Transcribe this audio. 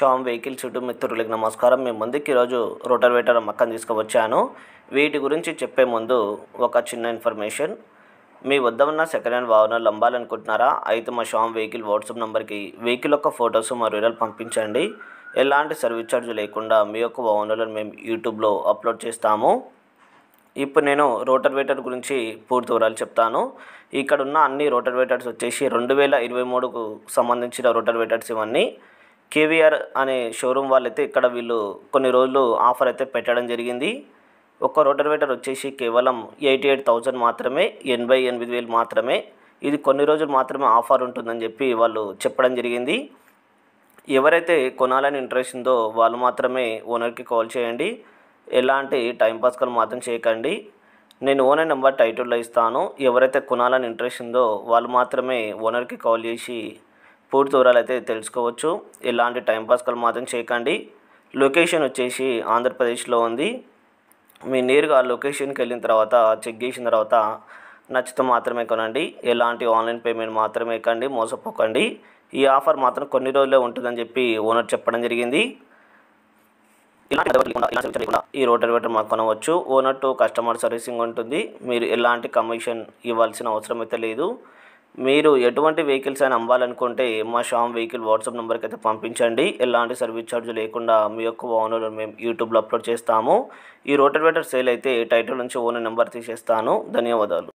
Sam vehicle చుట్టూ మిత్రులకు నమస్కారం మీ ముందుకి ఈరోజు రోటర్వేటర్ అమ్మకం తీసుకువచ్చాను వీటి గురించి చెప్పే ముందు ఒక చిన్న ఇన్ఫర్మేషన్ మీ వద్ద ఉన్న సెకండ్ హ్యాండ్ వాహనాలు అమ్మాలనుకుంటున్నారా అయితే మా షామ్ వెహికల్ వాట్సాప్ నెంబర్కి వెహికల్ యొక్క ఫొటోస్ మా వీడియోలు పంపించండి ఎలాంటి సర్వీస్ ఛార్జ్ లేకుండా మీ యొక్క వాహనాలను మేము యూట్యూబ్లో అప్లోడ్ చేస్తాము ఇప్పుడు నేను రోటర్వేటర్ గురించి పూర్తి వివరాలు చెప్తాను ఇక్కడ ఉన్న అన్ని రోటర్వేటర్స్ వచ్చేసి రెండు వేల ఇరవై మూడుకు సంబంధించిన రోటర్వేటర్స్ ఇవన్నీ కేవీఆర్ అనే షోరూమ్ వాళ్ళైతే ఇక్కడ వీళ్ళు కొన్ని రోజులు ఆఫర్ అయితే పెట్టడం జరిగింది ఒక రోటర్వేటర్ వచ్చేసి కేవలం ఎయిటీ ఎయిట్ థౌజండ్ మాత్రమే ఎనభై ఎనిమిది వేలు మాత్రమే ఇది కొన్ని రోజులు మాత్రమే ఆఫర్ ఉంటుందని చెప్పి వాళ్ళు చెప్పడం జరిగింది ఎవరైతే కొనాలని ఇంట్రెస్ట్ ఉందో వాళ్ళు మాత్రమే ఓనర్కి కాల్ చేయండి ఎలాంటి టైంపాస్ కాల్ మాత్రం చేయకండి నేను ఓనర్ నెంబర్ టైటిల్లో ఇస్తాను ఎవరైతే కొనాలని ఇంట్రెస్ట్ ఉందో వాళ్ళు మాత్రమే ఓనర్కి కాల్ చేసి పూర్తి వివరాలు అయితే తెలుసుకోవచ్చు ఇలాంటి టైం పాస్కల్ మాత్రం చేయకండి లొకేషన్ వచ్చేసి ఆంధ్రప్రదేశ్లో ఉంది మీ నేరుగా లొకేషన్కి వెళ్ళిన తర్వాత చెక్ చేసిన తర్వాత నచ్చితే మాత్రమే కొనండి ఎలాంటి ఆన్లైన్ పేమెంట్ మాత్రమే కండి మోసపోకండి ఈ ఆఫర్ మాత్రం కొన్ని రోజులే ఉంటుందని చెప్పి ఓనర్ చెప్పడం జరిగింది ఇలాంటి ఈ రోటర్వేటర్ మాకు కొనవచ్చు ఓనర్ టు కస్టమర్ సర్వీసింగ్ ఉంటుంది మీరు ఎలాంటి కమిషన్ ఇవ్వాల్సిన అవసరం అయితే లేదు మీరు ఎటువంటి వెహికల్స్ అయినా అమ్మాలనుకుంటే మా షామ్ వెహికల్ వాట్సాప్ నెంబర్కి అయితే పంపించండి ఎలాంటి సర్వీస్ ఛార్జ్ లేకుండా మీ యొక్క ఓనర్ మేము యూట్యూబ్లో అప్లోడ్ చేస్తాము ఈ రోటర్వేటర్ సేల్ అయితే టైటిల్ నుంచి ఓనర్ నెంబర్ తీసేస్తాను ధన్యవాదాలు